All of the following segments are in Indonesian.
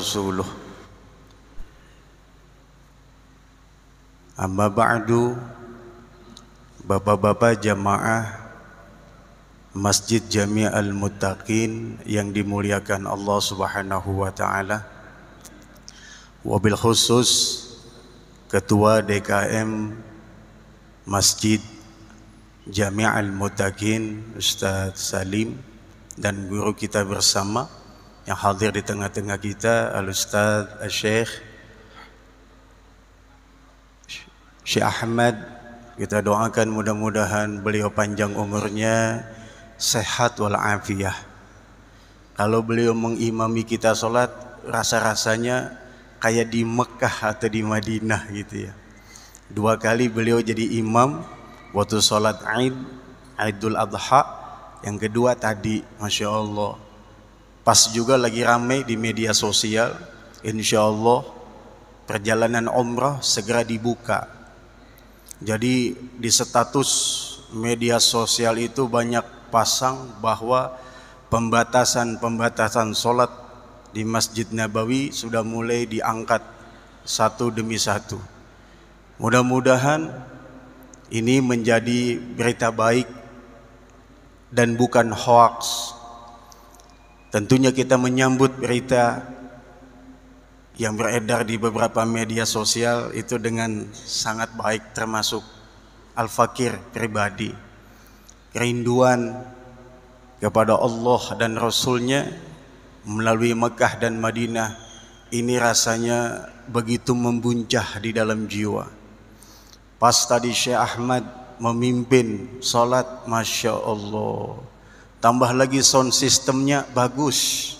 rasuluh Amma ba'du Bapak-bapak jamaah Masjid Jami Al-Muttaqin yang dimuliakan Allah Subhanahu wa taala. Wabil khusus Ketua DKM Masjid Jami Al-Muttaqin Ustaz Salim dan guru kita bersama yang hadir di tengah-tengah kita Al-Ustaz, al Syekh Ahmad kita doakan mudah-mudahan beliau panjang umurnya sehat walafiat kalau beliau mengimami kita sholat rasa-rasanya kayak di Mekah atau di Madinah gitu ya dua kali beliau jadi imam waktu sholat Aid, Idul Adha yang kedua tadi Masya Allah Pas juga lagi ramai di media sosial, insya Allah perjalanan umrah segera dibuka. Jadi di status media sosial itu banyak pasang bahwa pembatasan-pembatasan sholat di Masjid Nabawi sudah mulai diangkat satu demi satu. Mudah-mudahan ini menjadi berita baik dan bukan hoaks Tentunya kita menyambut berita yang beredar di beberapa media sosial itu dengan sangat baik termasuk al-fakir pribadi. Kerinduan kepada Allah dan Rasulnya melalui Mekah dan Madinah ini rasanya begitu membuncah di dalam jiwa. Pas tadi Syekh Ahmad memimpin salat Masya Allah Tambah lagi sound sistemnya bagus.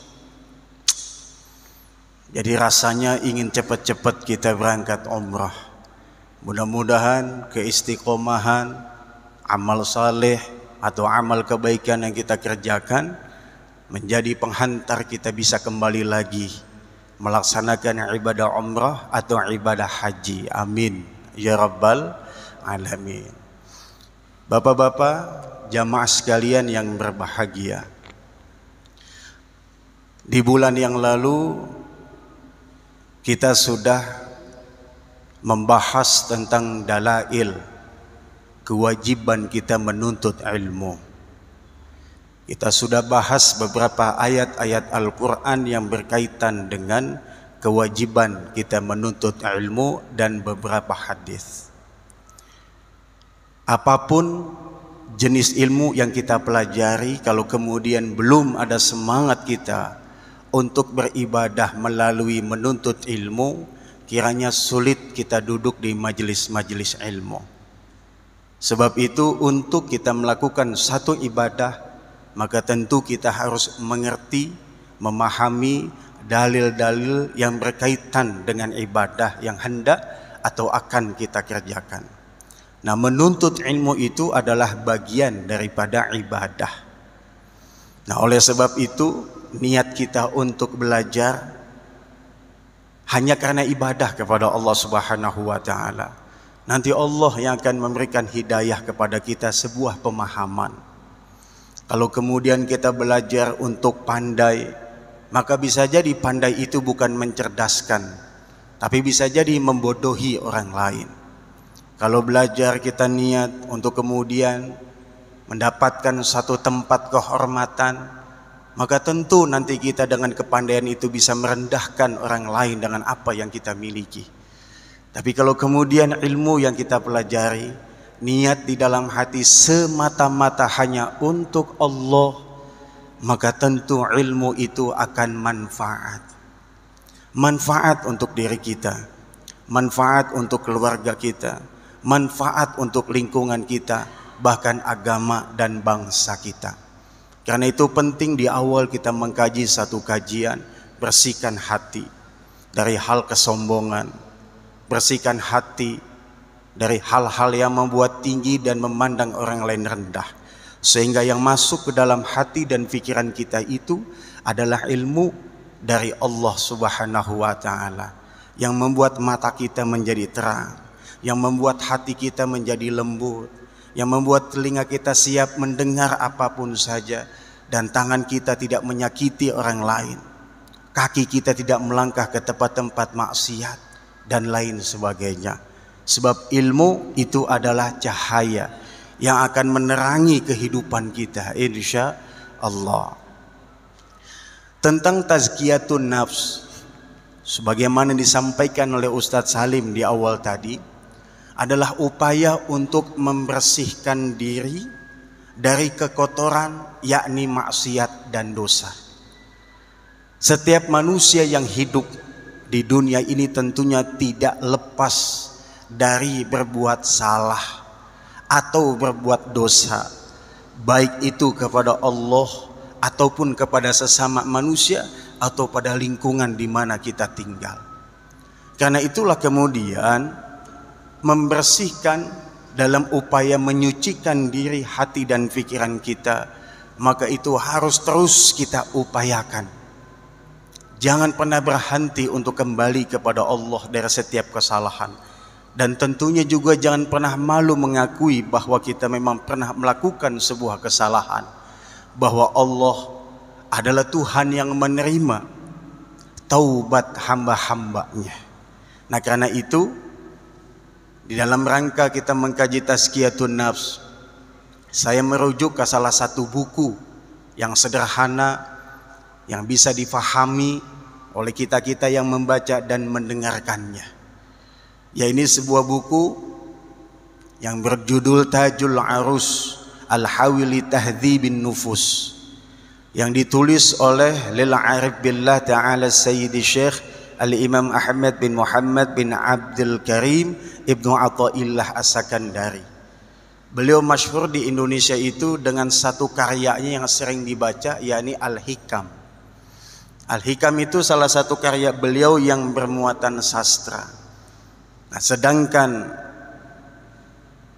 Jadi rasanya ingin cepat-cepat kita berangkat umrah. Mudah-mudahan keistiqomahan, amal saleh atau amal kebaikan yang kita kerjakan menjadi penghantar kita bisa kembali lagi melaksanakan ibadah umrah atau ibadah haji. Amin. Ya Rabbal Alamin. Bapak-bapak, jamaah sekalian yang berbahagia. Di bulan yang lalu kita sudah membahas tentang dalail kewajiban kita menuntut ilmu. Kita sudah bahas beberapa ayat-ayat Al-Qur'an yang berkaitan dengan kewajiban kita menuntut ilmu dan beberapa hadis. Apapun jenis ilmu yang kita pelajari kalau kemudian belum ada semangat kita untuk beribadah melalui menuntut ilmu kiranya sulit kita duduk di majelis-majelis ilmu sebab itu untuk kita melakukan satu ibadah maka tentu kita harus mengerti memahami dalil-dalil yang berkaitan dengan ibadah yang hendak atau akan kita kerjakan Nah, menuntut ilmu itu adalah bagian daripada ibadah. Nah, oleh sebab itu, niat kita untuk belajar hanya karena ibadah kepada Allah Subhanahu wa taala. Nanti Allah yang akan memberikan hidayah kepada kita sebuah pemahaman. Kalau kemudian kita belajar untuk pandai, maka bisa jadi pandai itu bukan mencerdaskan, tapi bisa jadi membodohi orang lain. Kalau belajar kita niat untuk kemudian mendapatkan satu tempat kehormatan, maka tentu nanti kita dengan kepandaian itu bisa merendahkan orang lain dengan apa yang kita miliki. Tapi kalau kemudian ilmu yang kita pelajari, niat di dalam hati semata-mata hanya untuk Allah, maka tentu ilmu itu akan manfaat. Manfaat untuk diri kita, manfaat untuk keluarga kita, manfaat untuk lingkungan kita, bahkan agama dan bangsa kita. Karena itu penting di awal kita mengkaji satu kajian, bersihkan hati dari hal kesombongan, bersihkan hati dari hal-hal yang membuat tinggi dan memandang orang lain rendah. Sehingga yang masuk ke dalam hati dan pikiran kita itu adalah ilmu dari Allah Subhanahu wa taala yang membuat mata kita menjadi terang, yang membuat hati kita menjadi lembut, yang membuat telinga kita siap mendengar apapun saja, dan tangan kita tidak menyakiti orang lain, kaki kita tidak melangkah ke tempat-tempat maksiat, dan lain sebagainya. Sebab ilmu itu adalah cahaya yang akan menerangi kehidupan kita, insya Allah. Tentang tazkiyatun nafs, sebagaimana disampaikan oleh Ustadz Salim di awal tadi, adalah upaya untuk membersihkan diri dari kekotoran yakni maksiat dan dosa. Setiap manusia yang hidup di dunia ini tentunya tidak lepas dari berbuat salah atau berbuat dosa, baik itu kepada Allah ataupun kepada sesama manusia atau pada lingkungan di mana kita tinggal. Karena itulah kemudian membersihkan dalam upaya menyucikan diri hati dan pikiran kita, maka itu harus terus kita upayakan. Jangan pernah berhenti untuk kembali kepada Allah dari setiap kesalahan. Dan tentunya juga jangan pernah malu mengakui bahwa kita memang pernah melakukan sebuah kesalahan. Bahwa Allah adalah Tuhan yang menerima taubat hamba-hambanya. Nah karena itu di dalam rangka kita mengkaji tazkiyatun nafs, saya merujuk ke salah satu buku yang sederhana yang bisa difahami oleh kita-kita yang membaca dan mendengarkannya. Ya ini sebuah buku yang berjudul Tajul Arus Al-Hawili bin Nufus yang ditulis oleh Lil Arif Billah Ta'ala Sayyidi Syekh Ali imam Ahmad bin Muhammad bin Abdul Karim Ibnu Atta'illah As-Sakandari. Beliau masyhur di Indonesia itu dengan satu karyanya yang sering dibaca yakni Al-Hikam. Al-Hikam itu salah satu karya beliau yang bermuatan sastra. Nah, sedangkan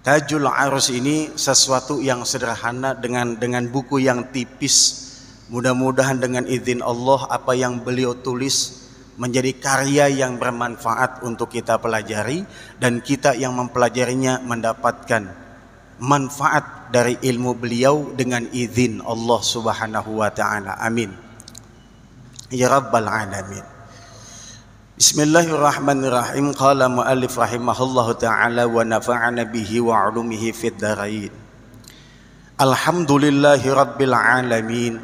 Tajul Arus ini sesuatu yang sederhana dengan dengan buku yang tipis. Mudah-mudahan dengan izin Allah apa yang beliau tulis menjadi karya yang bermanfaat untuk kita pelajari dan kita yang mempelajarinya mendapatkan manfaat dari ilmu beliau dengan izin Allah Subhanahu wa taala. Amin. Ya rabbal alamin. Bismillahirrahmanirrahim. Qala muallif rahimahullah taala wa nafa'ana bihi wa 'ulumihi fid dharain. Alhamdulillahi alamin.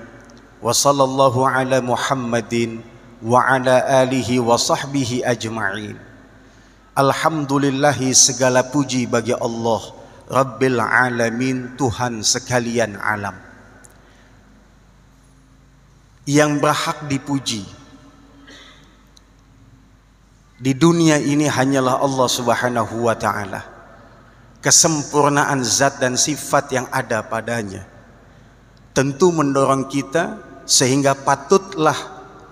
Wa sallallahu ala Muhammadin wa ala alihi wa sahbihi ajma'in. Alhamdulillahi segala puji bagi Allah Rabbil Alamin Tuhan sekalian alam. Yang berhak dipuji di dunia ini hanyalah Allah Subhanahu wa taala. Kesempurnaan zat dan sifat yang ada padanya tentu mendorong kita sehingga patutlah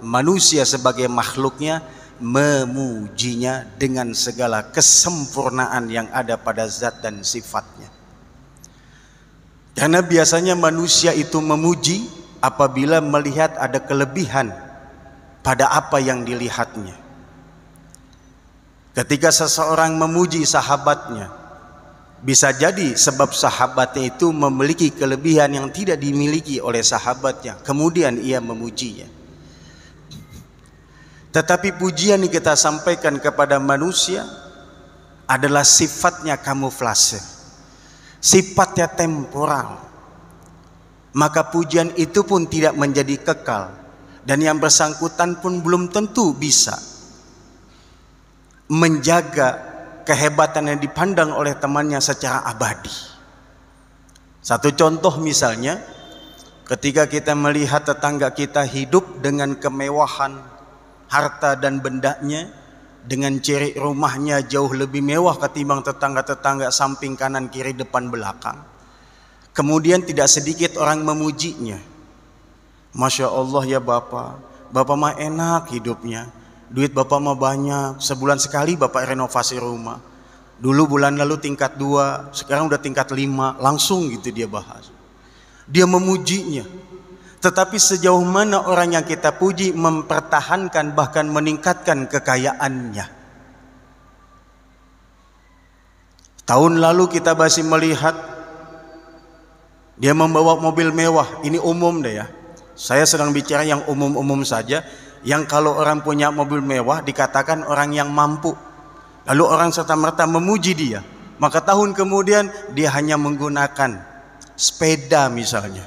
manusia sebagai makhluknya memujinya dengan segala kesempurnaan yang ada pada zat dan sifatnya. Karena biasanya manusia itu memuji apabila melihat ada kelebihan pada apa yang dilihatnya. Ketika seseorang memuji sahabatnya, bisa jadi sebab sahabatnya itu memiliki kelebihan yang tidak dimiliki oleh sahabatnya. Kemudian ia memujinya. Tetapi pujian yang kita sampaikan kepada manusia adalah sifatnya kamuflase. Sifatnya temporal. Maka pujian itu pun tidak menjadi kekal dan yang bersangkutan pun belum tentu bisa menjaga kehebatan yang dipandang oleh temannya secara abadi. Satu contoh misalnya, ketika kita melihat tetangga kita hidup dengan kemewahan harta dan bendanya dengan ciri rumahnya jauh lebih mewah ketimbang tetangga-tetangga samping kanan kiri depan belakang. Kemudian tidak sedikit orang memujinya. Masya Allah ya Bapak, Bapak mah enak hidupnya. Duit Bapak mah banyak, sebulan sekali Bapak renovasi rumah. Dulu bulan lalu tingkat dua, sekarang udah tingkat lima, langsung gitu dia bahas. Dia memujinya. Tetapi sejauh mana orang yang kita puji mempertahankan bahkan meningkatkan kekayaannya. Tahun lalu kita masih melihat dia membawa mobil mewah, ini umum deh ya. Saya sedang bicara yang umum-umum saja, yang kalau orang punya mobil mewah dikatakan orang yang mampu. Lalu orang serta-merta memuji dia. Maka tahun kemudian dia hanya menggunakan sepeda misalnya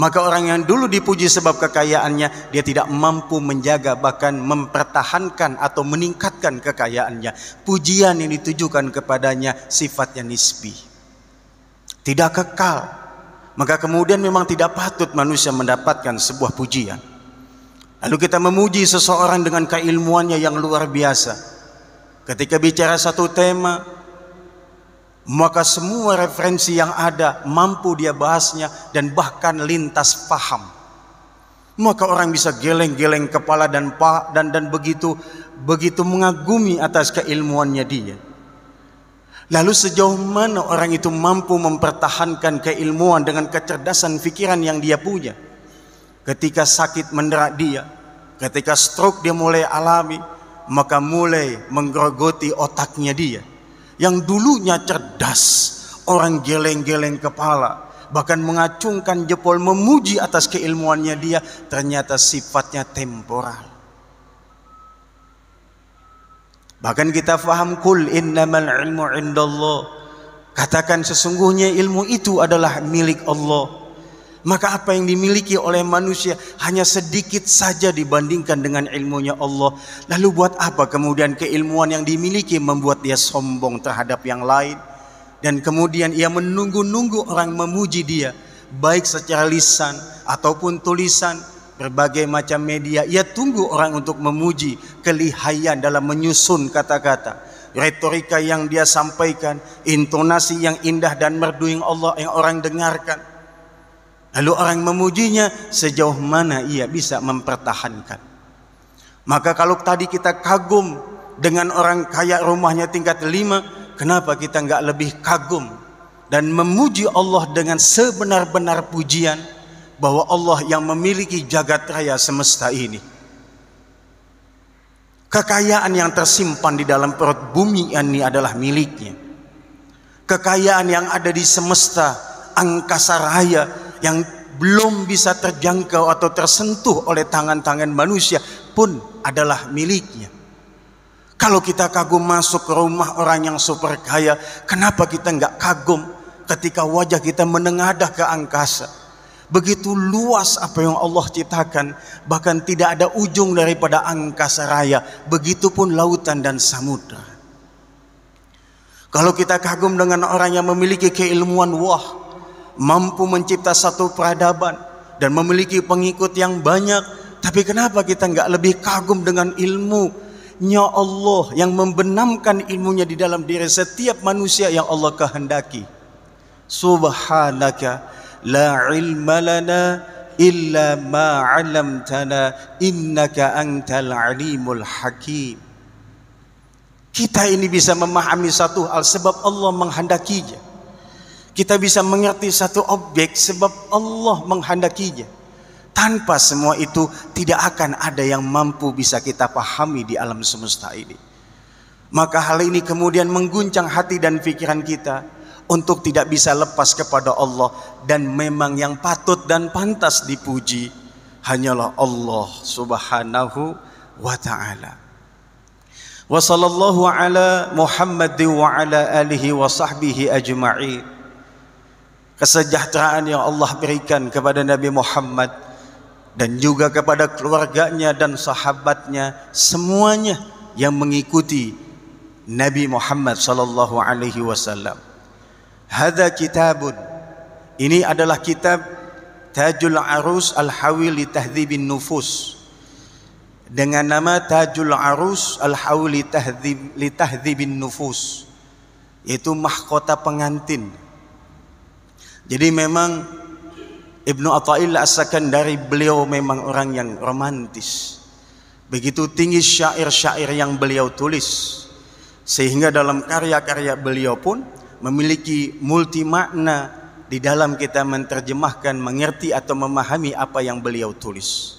maka orang yang dulu dipuji sebab kekayaannya, dia tidak mampu menjaga bahkan mempertahankan atau meningkatkan kekayaannya. Pujian yang ditujukan kepadanya sifatnya nisbi. Tidak kekal. Maka kemudian memang tidak patut manusia mendapatkan sebuah pujian. Lalu kita memuji seseorang dengan keilmuannya yang luar biasa. Ketika bicara satu tema, maka semua referensi yang ada mampu dia bahasnya dan bahkan lintas paham. Maka orang bisa geleng-geleng kepala dan pa, dan dan begitu begitu mengagumi atas keilmuannya dia. Lalu sejauh mana orang itu mampu mempertahankan keilmuan dengan kecerdasan fikiran yang dia punya? Ketika sakit mendera dia, ketika stroke dia mulai alami, maka mulai menggerogoti otaknya dia yang dulunya cerdas, orang geleng-geleng kepala, bahkan mengacungkan jempol memuji atas keilmuannya dia, ternyata sifatnya temporal. Bahkan kita faham kul innamal ilmu indallah. Katakan sesungguhnya ilmu itu adalah milik Allah maka apa yang dimiliki oleh manusia hanya sedikit saja dibandingkan dengan ilmunya Allah. Lalu buat apa kemudian keilmuan yang dimiliki membuat dia sombong terhadap yang lain? Dan kemudian ia menunggu-nunggu orang memuji dia, baik secara lisan ataupun tulisan, berbagai macam media. Ia tunggu orang untuk memuji kelihayan dalam menyusun kata-kata retorika yang dia sampaikan, intonasi yang indah dan merdu yang Allah yang orang dengarkan. Lalu orang memujinya sejauh mana ia bisa mempertahankan. Maka kalau tadi kita kagum dengan orang kaya rumahnya tingkat lima, kenapa kita enggak lebih kagum dan memuji Allah dengan sebenar-benar pujian bahwa Allah yang memiliki jagat raya semesta ini. Kekayaan yang tersimpan di dalam perut bumi ini adalah miliknya. Kekayaan yang ada di semesta angkasa raya yang belum bisa terjangkau atau tersentuh oleh tangan-tangan manusia pun adalah miliknya. Kalau kita kagum masuk ke rumah orang yang super kaya, kenapa kita nggak kagum ketika wajah kita menengadah ke angkasa? Begitu luas apa yang Allah ciptakan, bahkan tidak ada ujung daripada angkasa raya, begitupun lautan dan samudra. Kalau kita kagum dengan orang yang memiliki keilmuan, wah, mampu mencipta satu peradaban dan memiliki pengikut yang banyak. Tapi kenapa kita nggak lebih kagum dengan ilmu Ya Allah yang membenamkan ilmunya di dalam diri setiap manusia yang Allah kehendaki. Subhanaka la ilma lana illa ma 'allamtana innaka antal alimul hakim. Kita ini bisa memahami satu hal sebab Allah menghendakinya. Kita bisa mengerti satu objek sebab Allah menghendakinya. Tanpa semua itu tidak akan ada yang mampu bisa kita pahami di alam semesta ini. Maka hal ini kemudian mengguncang hati dan pikiran kita untuk tidak bisa lepas kepada Allah dan memang yang patut dan pantas dipuji hanyalah Allah Subhanahu wa taala. وصلى الله kesejahteraan yang Allah berikan kepada Nabi Muhammad dan juga kepada keluarganya dan sahabatnya semuanya yang mengikuti Nabi Muhammad sallallahu alaihi wasallam. Hada kitabun. Ini adalah kitab Tajul Arus Al-Hawili Tahdhibin Nufus. Dengan nama Tajul Arus Al-Hawili Tahdhib li Nufus. Itu mahkota pengantin jadi memang Ibnu Atta'il asalkan dari beliau memang orang yang romantis. Begitu tinggi syair-syair yang beliau tulis sehingga dalam karya-karya beliau pun memiliki multi makna di dalam kita menerjemahkan, mengerti atau memahami apa yang beliau tulis.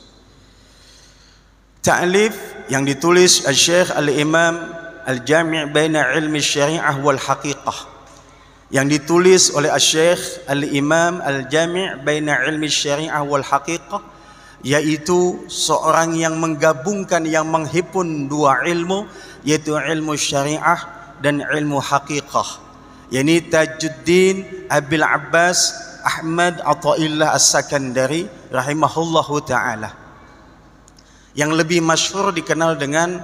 Ta'lif yang ditulis Al-Syekh Al-Imam Al-Jami' baina ilmi syariah wal haqiqah yang ditulis oleh Asy-Syaikh Al-Imam Al-Jami' baina ilmi syari'ah wal haqiqah yaitu seorang yang menggabungkan yang menghimpun dua ilmu yaitu ilmu syari'ah dan ilmu haqiqah yakni Tajuddin Abil Abbas Ahmad Atta'illah As-Sakandari rahimahullahu taala yang lebih masyhur dikenal dengan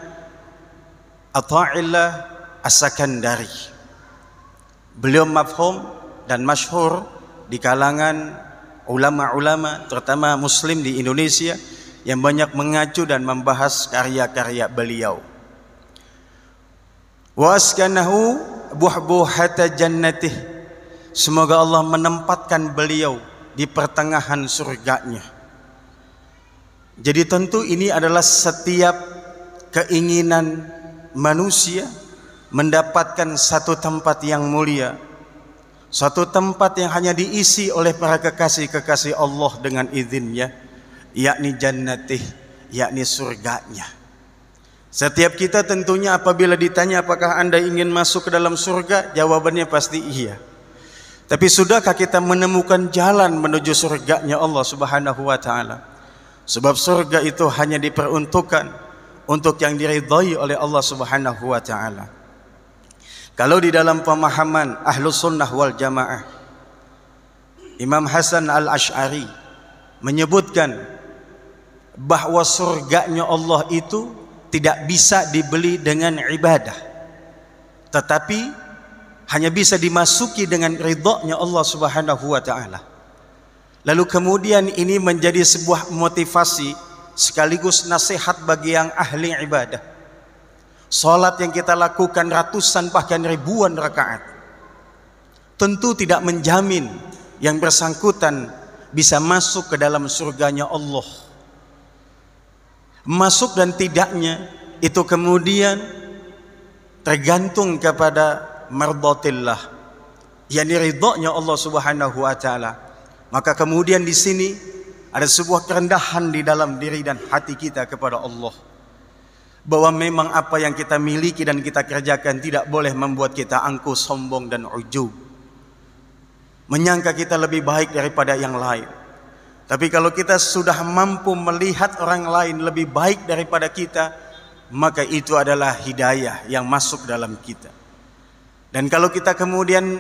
Atta'illah as As-Sakandari Beliau mafhum dan masyhur di kalangan ulama-ulama terutama muslim di Indonesia yang banyak mengacu dan membahas karya-karya beliau. Wa askanahu buhbuhata jannatih. Semoga Allah menempatkan beliau di pertengahan surganya. Jadi tentu ini adalah setiap keinginan manusia mendapatkan satu tempat yang mulia, satu tempat yang hanya diisi oleh para kekasih-kekasih Allah dengan izinnya, yakni jannatih, yakni surganya. Setiap kita tentunya apabila ditanya apakah Anda ingin masuk ke dalam surga, jawabannya pasti iya. Tapi sudahkah kita menemukan jalan menuju surganya Allah Subhanahu wa taala? Sebab surga itu hanya diperuntukkan untuk yang diridhai oleh Allah Subhanahu wa taala. Kalau di dalam pemahaman ahlu sunnah wal jamaah Imam Hasan al-Ash'ari menyebutkan bahwa surganya Allah itu tidak bisa dibeli dengan ibadah tetapi hanya bisa dimasuki dengan ridhonya Allah Subhanahu wa taala. Lalu kemudian ini menjadi sebuah motivasi sekaligus nasihat bagi yang ahli ibadah. Salat yang kita lakukan ratusan bahkan ribuan rakaat tentu tidak menjamin yang bersangkutan bisa masuk ke dalam surganya Allah. Masuk dan tidaknya itu kemudian tergantung kepada mardatillah yakni ridhonya Allah Subhanahu wa taala. Maka kemudian di sini ada sebuah kerendahan di dalam diri dan hati kita kepada Allah bahwa memang apa yang kita miliki dan kita kerjakan tidak boleh membuat kita angkuh, sombong dan ujub. Menyangka kita lebih baik daripada yang lain. Tapi kalau kita sudah mampu melihat orang lain lebih baik daripada kita, maka itu adalah hidayah yang masuk dalam kita. Dan kalau kita kemudian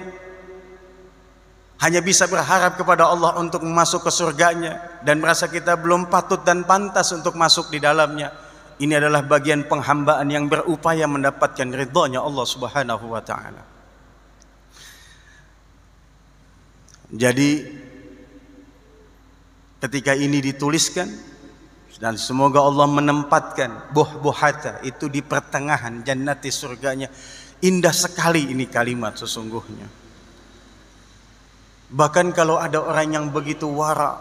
hanya bisa berharap kepada Allah untuk masuk ke surganya dan merasa kita belum patut dan pantas untuk masuk di dalamnya, ini adalah bagian penghambaan yang berupaya mendapatkan ridhonya Allah Subhanahu wa taala. Jadi ketika ini dituliskan dan semoga Allah menempatkan buh-buhata itu di pertengahan jannati surganya. Indah sekali ini kalimat sesungguhnya. Bahkan kalau ada orang yang begitu wara,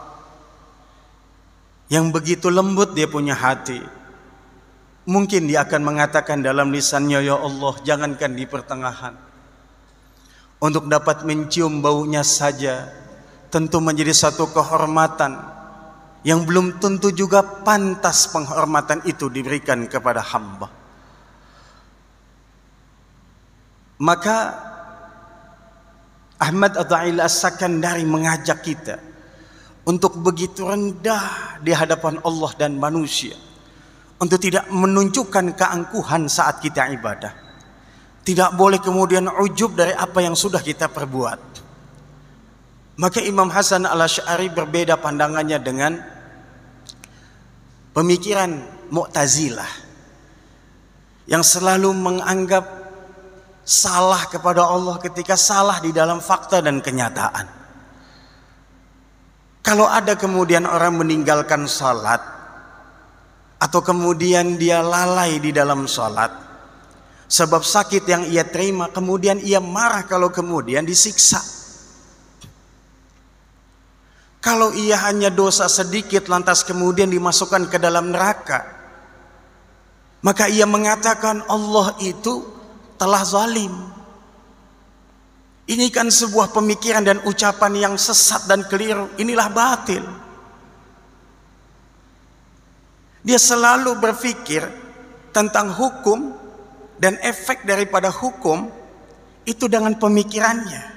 yang begitu lembut dia punya hati, Mungkin dia akan mengatakan dalam lisannya, Ya Allah, jangankan di pertengahan. Untuk dapat mencium baunya saja, tentu menjadi satu kehormatan yang belum tentu juga pantas penghormatan itu diberikan kepada hamba. Maka Ahmad Adha'il as dari mengajak kita untuk begitu rendah di hadapan Allah dan manusia untuk tidak menunjukkan keangkuhan saat kita ibadah. Tidak boleh kemudian ujub dari apa yang sudah kita perbuat. Maka Imam Hasan al-Ash'ari berbeda pandangannya dengan pemikiran Mu'tazilah yang selalu menganggap salah kepada Allah ketika salah di dalam fakta dan kenyataan. Kalau ada kemudian orang meninggalkan salat atau kemudian dia lalai di dalam sholat sebab sakit yang ia terima kemudian ia marah kalau kemudian disiksa kalau ia hanya dosa sedikit lantas kemudian dimasukkan ke dalam neraka maka ia mengatakan Allah itu telah zalim ini kan sebuah pemikiran dan ucapan yang sesat dan keliru inilah batil dia selalu berpikir tentang hukum dan efek daripada hukum itu dengan pemikirannya.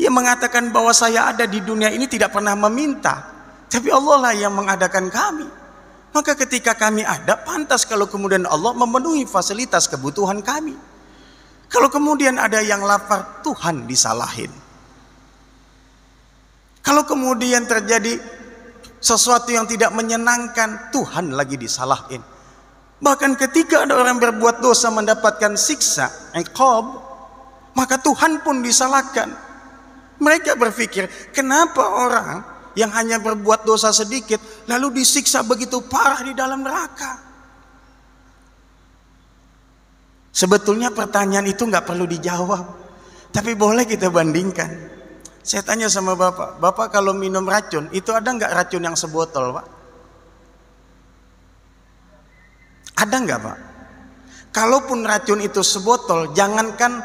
Ia mengatakan bahwa saya ada di dunia ini tidak pernah meminta, tapi Allah lah yang mengadakan kami. Maka ketika kami ada, pantas kalau kemudian Allah memenuhi fasilitas kebutuhan kami. Kalau kemudian ada yang lapar, Tuhan disalahin. Kalau kemudian terjadi sesuatu yang tidak menyenangkan, Tuhan lagi disalahin. Bahkan ketika ada orang berbuat dosa mendapatkan siksa, iqab, maka Tuhan pun disalahkan. Mereka berpikir, kenapa orang yang hanya berbuat dosa sedikit lalu disiksa begitu parah di dalam neraka? Sebetulnya pertanyaan itu nggak perlu dijawab, tapi boleh kita bandingkan. Saya tanya sama Bapak, Bapak kalau minum racun, itu ada nggak racun yang sebotol Pak? Ada nggak Pak? Kalaupun racun itu sebotol, jangankan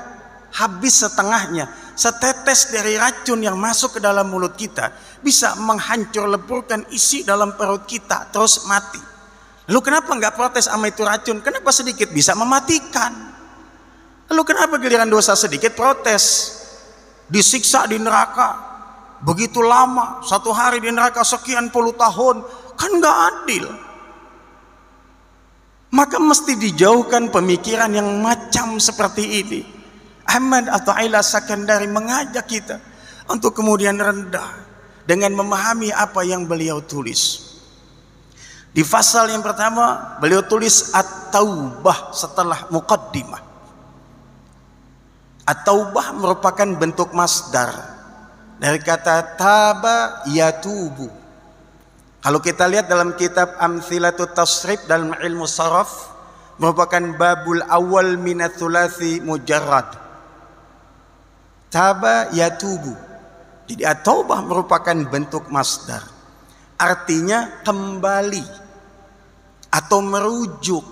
habis setengahnya, setetes dari racun yang masuk ke dalam mulut kita bisa menghancur leburkan isi dalam perut kita terus mati. Lalu kenapa nggak protes sama itu racun? Kenapa sedikit bisa mematikan? Lalu kenapa giliran dosa sedikit protes? disiksa di neraka begitu lama satu hari di neraka sekian puluh tahun kan nggak adil maka mesti dijauhkan pemikiran yang macam seperti ini Ahmad atau Aila Sakandari mengajak kita untuk kemudian rendah dengan memahami apa yang beliau tulis di pasal yang pertama beliau tulis at-taubah setelah muqaddimah At-taubah merupakan bentuk masdar dari kata taba yatubu. Kalau kita lihat dalam kitab Amthilatut Tasrif dalam ilmu saraf merupakan babul awal minatulasi mujarrad. Taba yatubu. Jadi at-taubah merupakan bentuk masdar. Artinya kembali atau merujuk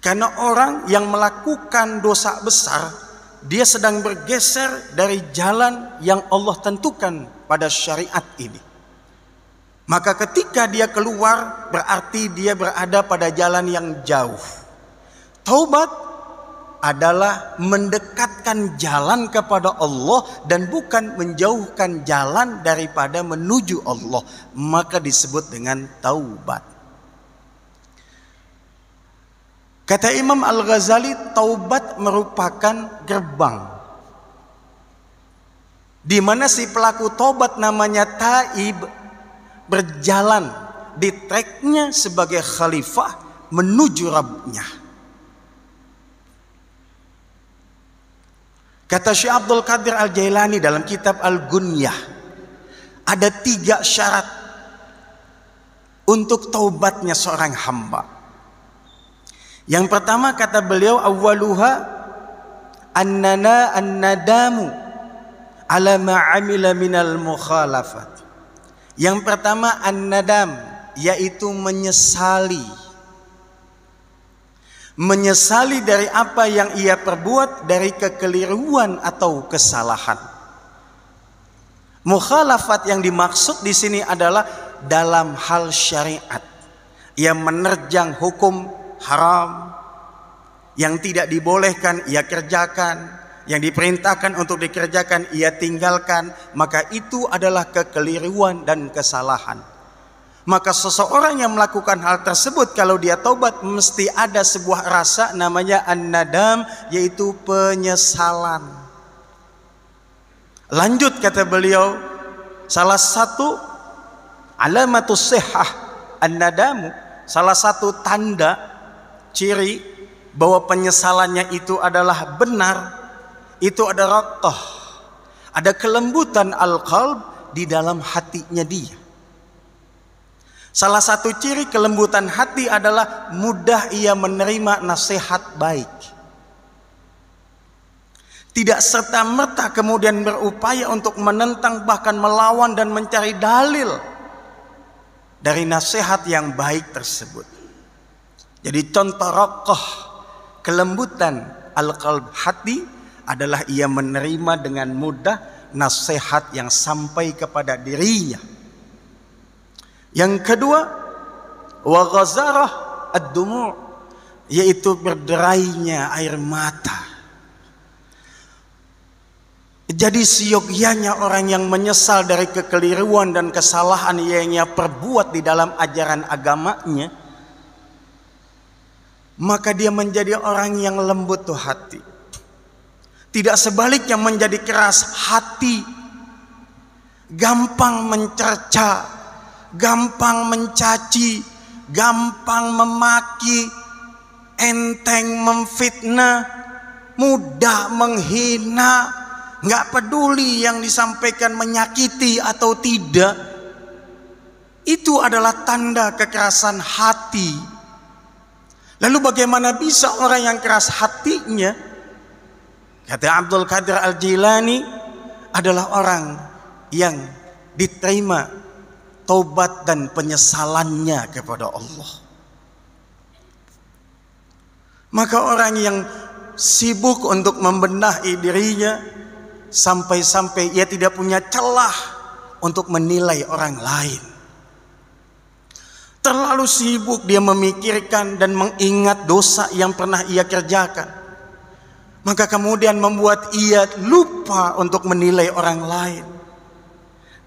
karena orang yang melakukan dosa besar, dia sedang bergeser dari jalan yang Allah tentukan pada syariat ini. Maka ketika dia keluar, berarti dia berada pada jalan yang jauh. Taubat adalah mendekatkan jalan kepada Allah dan bukan menjauhkan jalan daripada menuju Allah. Maka disebut dengan taubat. Kata Imam Al-Ghazali, taubat merupakan gerbang. Di mana si pelaku taubat namanya Taib berjalan di treknya sebagai khalifah menuju Rabbnya. Kata Syekh Abdul Qadir Al-Jailani dalam kitab Al-Gunyah. Ada tiga syarat untuk taubatnya seorang hamba. Yang pertama kata beliau awwaluha annana annadamu ala ma'amila minal mukhalafat. Yang pertama annadam yaitu menyesali menyesali dari apa yang ia perbuat dari kekeliruan atau kesalahan. Mukhalafat yang dimaksud di sini adalah dalam hal syariat yang menerjang hukum haram, yang tidak dibolehkan ia kerjakan, yang diperintahkan untuk dikerjakan ia tinggalkan, maka itu adalah kekeliruan dan kesalahan. Maka seseorang yang melakukan hal tersebut kalau dia taubat mesti ada sebuah rasa namanya an-nadam yaitu penyesalan. Lanjut kata beliau, salah satu alamatus sehah an-nadamu, salah satu tanda ciri bahwa penyesalannya itu adalah benar, itu ada rakah ada kelembutan al-qalb di dalam hatinya dia. Salah satu ciri kelembutan hati adalah mudah ia menerima nasihat baik. Tidak serta-merta kemudian berupaya untuk menentang bahkan melawan dan mencari dalil dari nasihat yang baik tersebut. Jadi contoh rokoh kelembutan al-qalb hati adalah ia menerima dengan mudah nasihat yang sampai kepada dirinya. Yang kedua, wa ghazarah ad-dumu' yaitu berderainya air mata. Jadi siogianya orang yang menyesal dari kekeliruan dan kesalahan yang ia perbuat di dalam ajaran agamanya, maka dia menjadi orang yang lembut tuh hati. Tidak sebaliknya menjadi keras hati. Gampang mencerca, gampang mencaci, gampang memaki, enteng memfitnah, mudah menghina, nggak peduli yang disampaikan menyakiti atau tidak. Itu adalah tanda kekerasan hati Lalu bagaimana bisa orang yang keras hatinya kata Abdul Qadir Al-Jilani adalah orang yang diterima taubat dan penyesalannya kepada Allah. Maka orang yang sibuk untuk membenahi dirinya sampai-sampai ia tidak punya celah untuk menilai orang lain. Terlalu sibuk dia memikirkan dan mengingat dosa yang pernah ia kerjakan. Maka kemudian membuat ia lupa untuk menilai orang lain.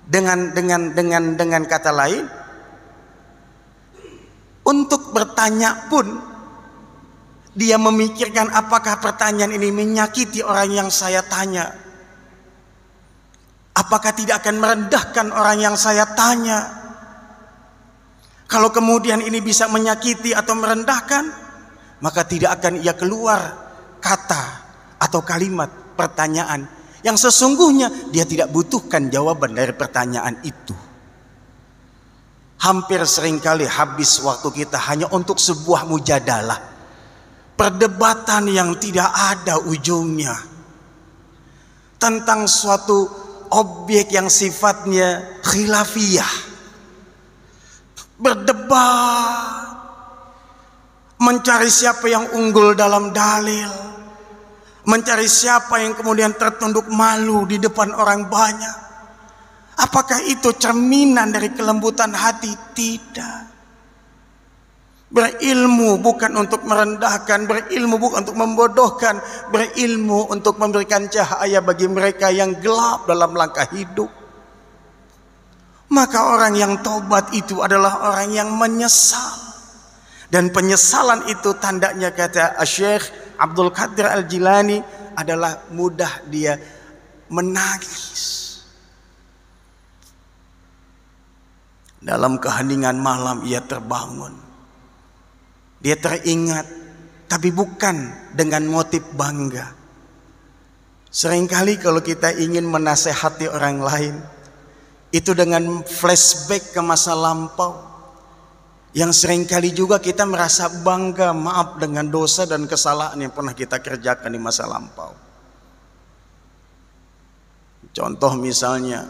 Dengan dengan dengan dengan kata lain, untuk bertanya pun dia memikirkan apakah pertanyaan ini menyakiti orang yang saya tanya. Apakah tidak akan merendahkan orang yang saya tanya? Kalau kemudian ini bisa menyakiti atau merendahkan, maka tidak akan ia keluar kata atau kalimat pertanyaan yang sesungguhnya dia tidak butuhkan jawaban dari pertanyaan itu. Hampir seringkali habis waktu kita hanya untuk sebuah mujadalah. Perdebatan yang tidak ada ujungnya. Tentang suatu objek yang sifatnya khilafiyah berdebat, mencari siapa yang unggul dalam dalil, mencari siapa yang kemudian tertunduk malu di depan orang banyak. Apakah itu cerminan dari kelembutan hati? Tidak. Berilmu bukan untuk merendahkan, berilmu bukan untuk membodohkan, berilmu untuk memberikan cahaya bagi mereka yang gelap dalam langkah hidup. Maka orang yang taubat itu adalah orang yang menyesal. Dan penyesalan itu tandanya kata Syekh Abdul Qadir Al-Jilani adalah mudah dia menangis. Dalam keheningan malam ia terbangun. Dia teringat tapi bukan dengan motif bangga. Seringkali kalau kita ingin menasehati orang lain, itu dengan flashback ke masa lampau. Yang seringkali juga kita merasa bangga maaf dengan dosa dan kesalahan yang pernah kita kerjakan di masa lampau. Contoh misalnya,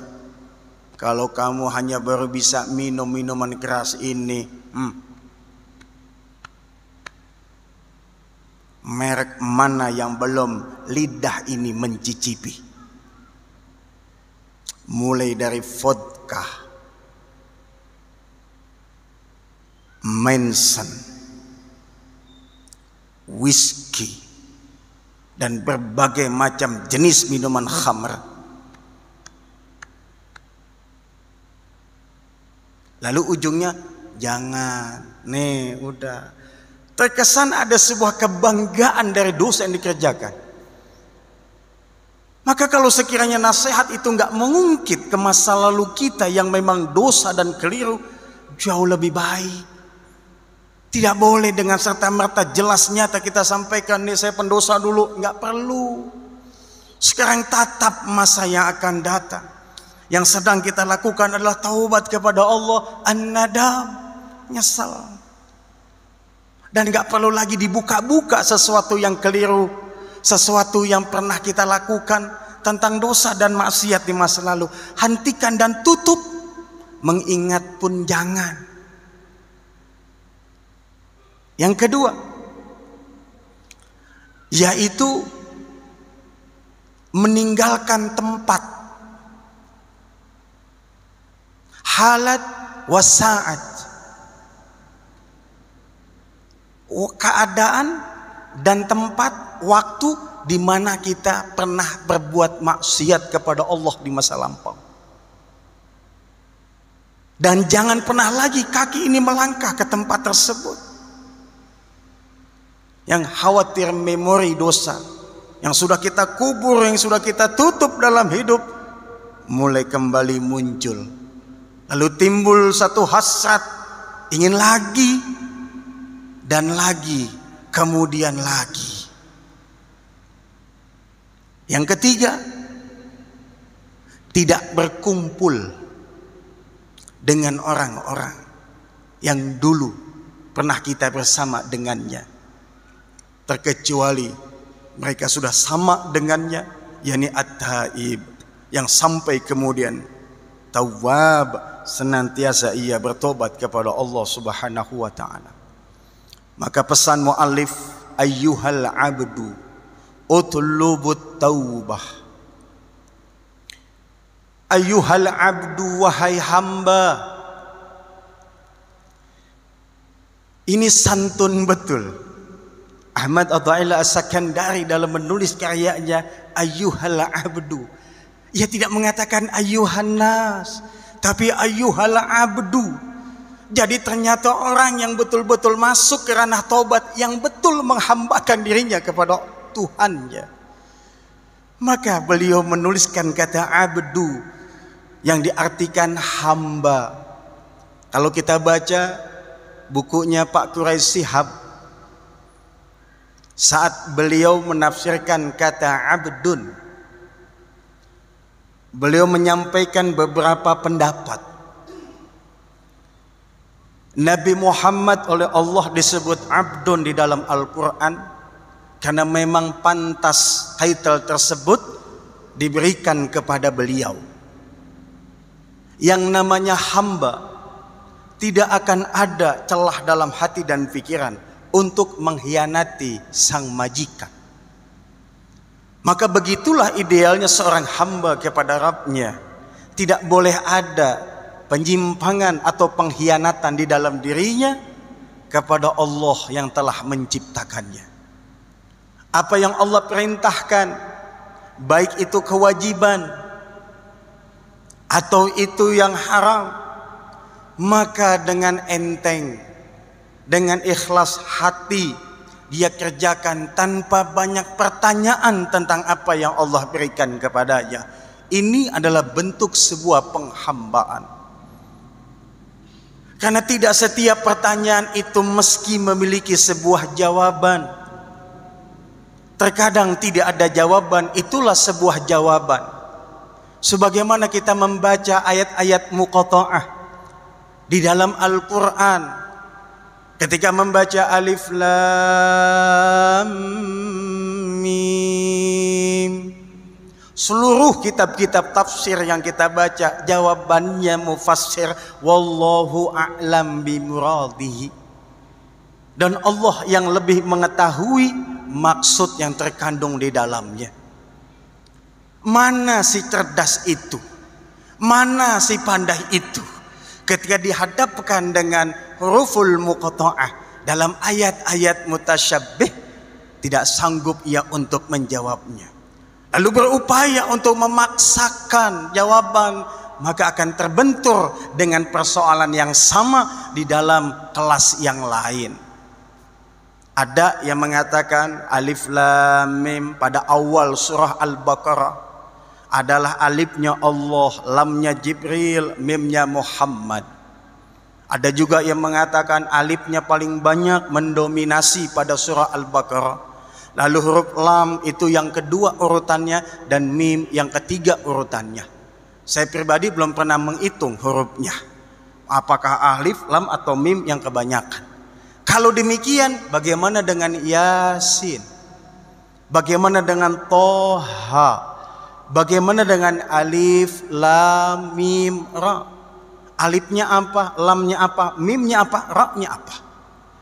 kalau kamu hanya baru bisa minum minuman keras ini, hmm, merek mana yang belum lidah ini mencicipi? mulai dari vodka, mensen, whisky, dan berbagai macam jenis minuman khamr. Lalu ujungnya jangan, nih udah. Terkesan ada sebuah kebanggaan dari dosa yang dikerjakan. Maka kalau sekiranya nasihat itu nggak mengungkit ke masa lalu kita yang memang dosa dan keliru, jauh lebih baik. Tidak boleh dengan serta merta jelas nyata kita sampaikan nih saya pendosa dulu, nggak perlu. Sekarang tatap masa yang akan datang. Yang sedang kita lakukan adalah taubat kepada Allah, an-nadam, nyesal. Dan nggak perlu lagi dibuka-buka sesuatu yang keliru sesuatu yang pernah kita lakukan tentang dosa dan maksiat di masa lalu. Hentikan dan tutup. Mengingat pun jangan. Yang kedua, yaitu meninggalkan tempat halat wasaat keadaan dan tempat waktu di mana kita pernah berbuat maksiat kepada Allah di masa lampau. Dan jangan pernah lagi kaki ini melangkah ke tempat tersebut. Yang khawatir memori dosa yang sudah kita kubur, yang sudah kita tutup dalam hidup mulai kembali muncul. Lalu timbul satu hasrat ingin lagi dan lagi kemudian lagi. Yang ketiga, tidak berkumpul dengan orang-orang yang dulu pernah kita bersama dengannya. Terkecuali mereka sudah sama dengannya, yakni at-taib yang sampai kemudian tawab senantiasa ia bertobat kepada Allah Subhanahu wa taala. Maka pesan muallif ayyuhal abdu utlubut taubah. Ayyuhal abdu wahai hamba. Ini santun betul. Ahmad Athaillah As-Sakandari dalam menulis karyanya Ayyuhal Abdu. Ia tidak mengatakan Ayyuhan Nas, tapi Ayyuhal Abdu. Jadi ternyata orang yang betul-betul masuk ke ranah taubat yang betul menghambakan dirinya kepada tuhan Tuhannya. Maka beliau menuliskan kata abdu yang diartikan hamba. Kalau kita baca bukunya Pak Quraisy Sihab saat beliau menafsirkan kata abdun beliau menyampaikan beberapa pendapat Nabi Muhammad oleh Allah disebut abdun di dalam Al-Quran karena memang pantas title tersebut diberikan kepada beliau. Yang namanya hamba tidak akan ada celah dalam hati dan pikiran untuk mengkhianati sang majikan. Maka begitulah idealnya seorang hamba kepada Rabbnya. Tidak boleh ada penyimpangan atau pengkhianatan di dalam dirinya kepada Allah yang telah menciptakannya. Apa yang Allah perintahkan, baik itu kewajiban atau itu yang haram, maka dengan enteng, dengan ikhlas hati, dia kerjakan tanpa banyak pertanyaan tentang apa yang Allah berikan kepadanya. Ini adalah bentuk sebuah penghambaan. Karena tidak setiap pertanyaan itu meski memiliki sebuah jawaban. Terkadang tidak ada jawaban, itulah sebuah jawaban. Sebagaimana kita membaca ayat-ayat muqata'ah di dalam Al-Qur'an. Ketika membaca Alif Lam Seluruh kitab-kitab tafsir yang kita baca jawabannya mufassir wallahu a'lam bimuradihi. Dan Allah yang lebih mengetahui maksud yang terkandung di dalamnya. Mana si cerdas itu? Mana si pandai itu? Ketika dihadapkan dengan huruful muqata'ah dalam ayat-ayat mutasyabih tidak sanggup ia untuk menjawabnya lalu berupaya untuk memaksakan jawaban, maka akan terbentur dengan persoalan yang sama di dalam kelas yang lain. Ada yang mengatakan alif lam mim pada awal surah Al-Baqarah adalah alifnya Allah, lamnya Jibril, mimnya Muhammad. Ada juga yang mengatakan alifnya paling banyak mendominasi pada surah Al-Baqarah. Lalu huruf lam itu yang kedua urutannya dan mim yang ketiga urutannya. Saya pribadi belum pernah menghitung hurufnya. Apakah alif, lam atau mim yang kebanyakan. Kalau demikian bagaimana dengan yasin? Bagaimana dengan toha? Bagaimana dengan alif, lam, mim, ra? Alifnya apa? Lamnya apa? Mimnya apa? Ra-nya apa?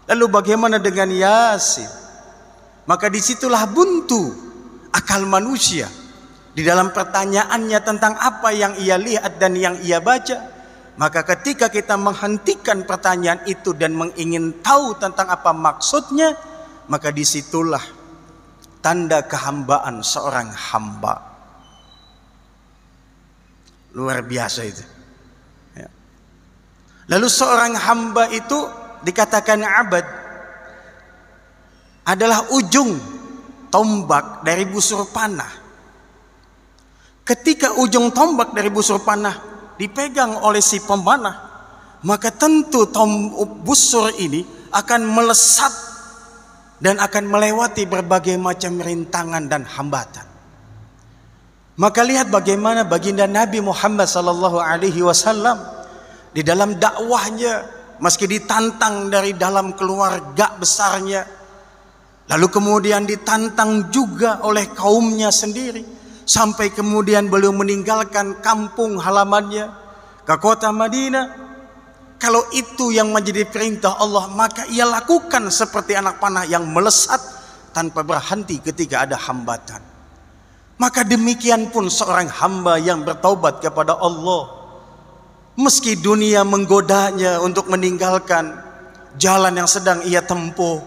Lalu bagaimana dengan yasin? Maka disitulah buntu akal manusia di dalam pertanyaannya tentang apa yang ia lihat dan yang ia baca. Maka ketika kita menghentikan pertanyaan itu dan mengingin tahu tentang apa maksudnya, maka disitulah tanda kehambaan seorang hamba. Luar biasa itu. Ya. Lalu seorang hamba itu dikatakan abad adalah ujung tombak dari busur panah. Ketika ujung tombak dari busur panah dipegang oleh si pemanah, maka tentu tom busur ini akan melesat dan akan melewati berbagai macam rintangan dan hambatan. Maka lihat bagaimana baginda Nabi Muhammad sallallahu alaihi wasallam di dalam dakwahnya meski ditantang dari dalam keluarga besarnya, Lalu kemudian ditantang juga oleh kaumnya sendiri. Sampai kemudian beliau meninggalkan kampung halamannya ke kota Madinah. Kalau itu yang menjadi perintah Allah, maka ia lakukan seperti anak panah yang melesat tanpa berhenti ketika ada hambatan. Maka demikian pun seorang hamba yang bertaubat kepada Allah, meski dunia menggodanya untuk meninggalkan jalan yang sedang ia tempuh,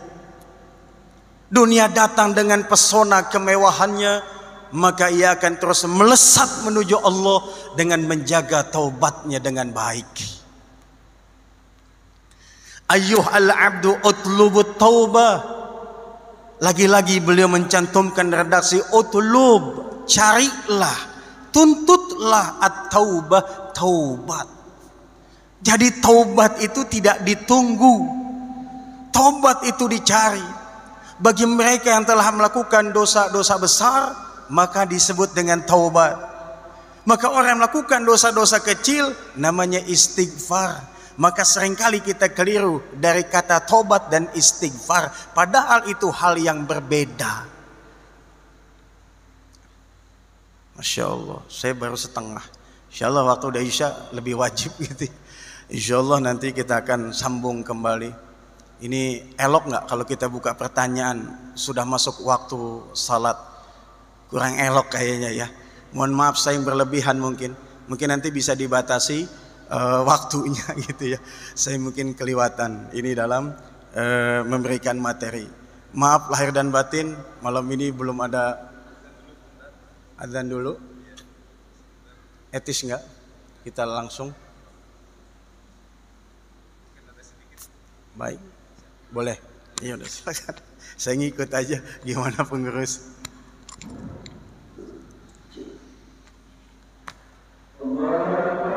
Dunia datang dengan pesona kemewahannya, maka ia akan terus melesat menuju Allah dengan menjaga taubatnya dengan baik. Ayuh al-abdu utlubut taubah. Lagi-lagi beliau mencantumkan redaksi utlub, carilah, tuntutlah at-taubah, taubat. Jadi taubat itu tidak ditunggu. Taubat itu dicari bagi mereka yang telah melakukan dosa-dosa besar maka disebut dengan taubat maka orang yang melakukan dosa-dosa kecil namanya istighfar maka seringkali kita keliru dari kata taubat dan istighfar padahal itu hal yang berbeda Masya Allah saya baru setengah Insya Allah waktu udah Isya lebih wajib gitu Insya Allah nanti kita akan sambung kembali ini elok nggak kalau kita buka pertanyaan sudah masuk waktu salat? Kurang elok kayaknya ya. Mohon maaf saya yang berlebihan mungkin. Mungkin nanti bisa dibatasi uh, waktunya gitu ya. Saya mungkin kelewatan. Ini dalam uh, memberikan materi. Maaf lahir dan batin malam ini belum ada adzan dulu. Etis nggak? Kita langsung. Baik. Boleh. Iya udah silakan. Saya ngikut aja gimana pengurus. Allah.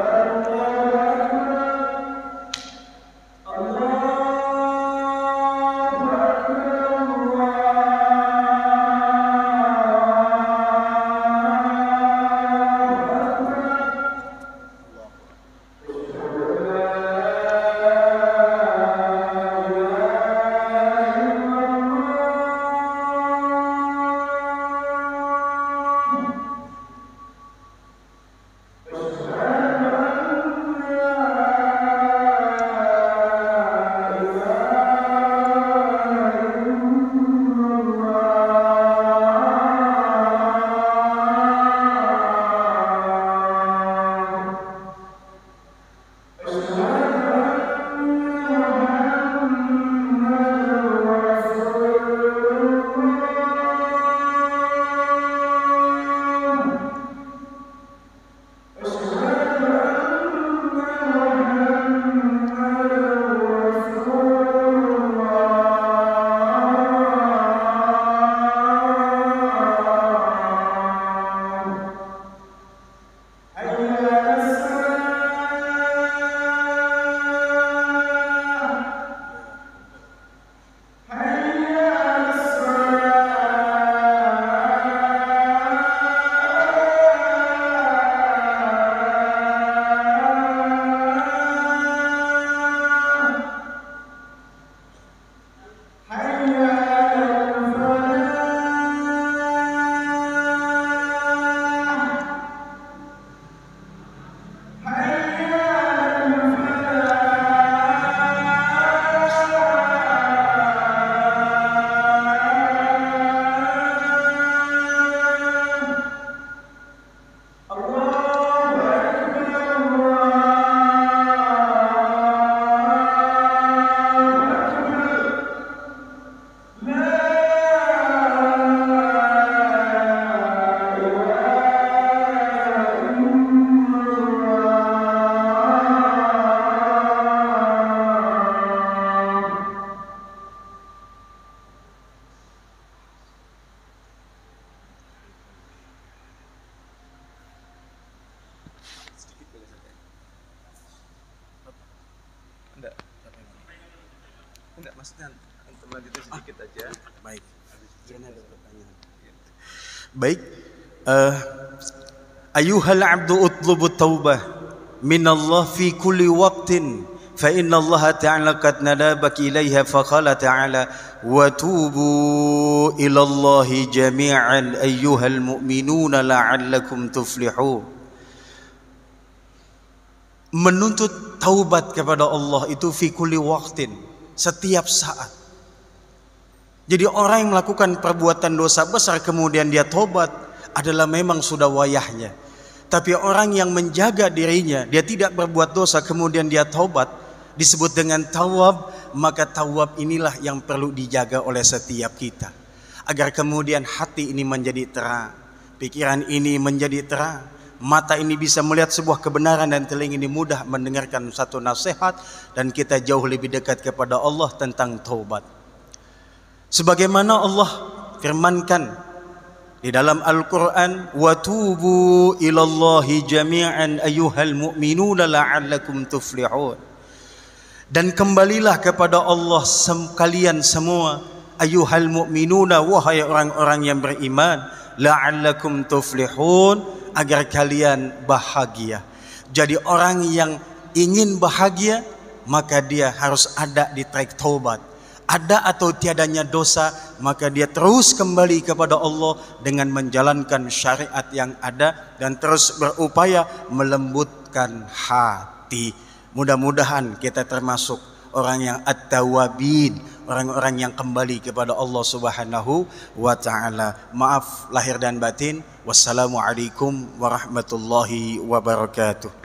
ayuhal abdu utlubu taubah Allah fi kulli waqtin fa inna Allah ta'ala qad nadabak ilaiha fa qala ta'ala wa tubu ila Allah jami'an ayyuhal mu'minuna la'allakum tuflihu menuntut taubat kepada Allah itu fi kulli waqtin setiap saat jadi orang yang melakukan perbuatan dosa besar kemudian dia tobat adalah memang sudah wayahnya tapi orang yang menjaga dirinya, dia tidak berbuat dosa, kemudian dia taubat, disebut dengan tawab, maka tawab inilah yang perlu dijaga oleh setiap kita. Agar kemudian hati ini menjadi terang, pikiran ini menjadi terang, mata ini bisa melihat sebuah kebenaran dan telinga ini mudah mendengarkan satu nasihat dan kita jauh lebih dekat kepada Allah tentang taubat. Sebagaimana Allah firmankan di dalam Al-Quran wa tubu ilallahi jami'an ayuhal mu'minuna la'allakum tuflihun dan kembalilah kepada Allah sem kalian semua ayuhal mu'minuna wahai orang-orang yang beriman la'allakum tuflihun agar kalian bahagia jadi orang yang ingin bahagia maka dia harus ada di trek taubat ada atau tiadanya dosa, maka dia terus kembali kepada Allah dengan menjalankan syariat yang ada dan terus berupaya melembutkan hati. Mudah-mudahan kita termasuk orang yang at-tawabin, orang-orang yang kembali kepada Allah Subhanahu wa taala. Maaf lahir dan batin. Wassalamualaikum warahmatullahi wabarakatuh.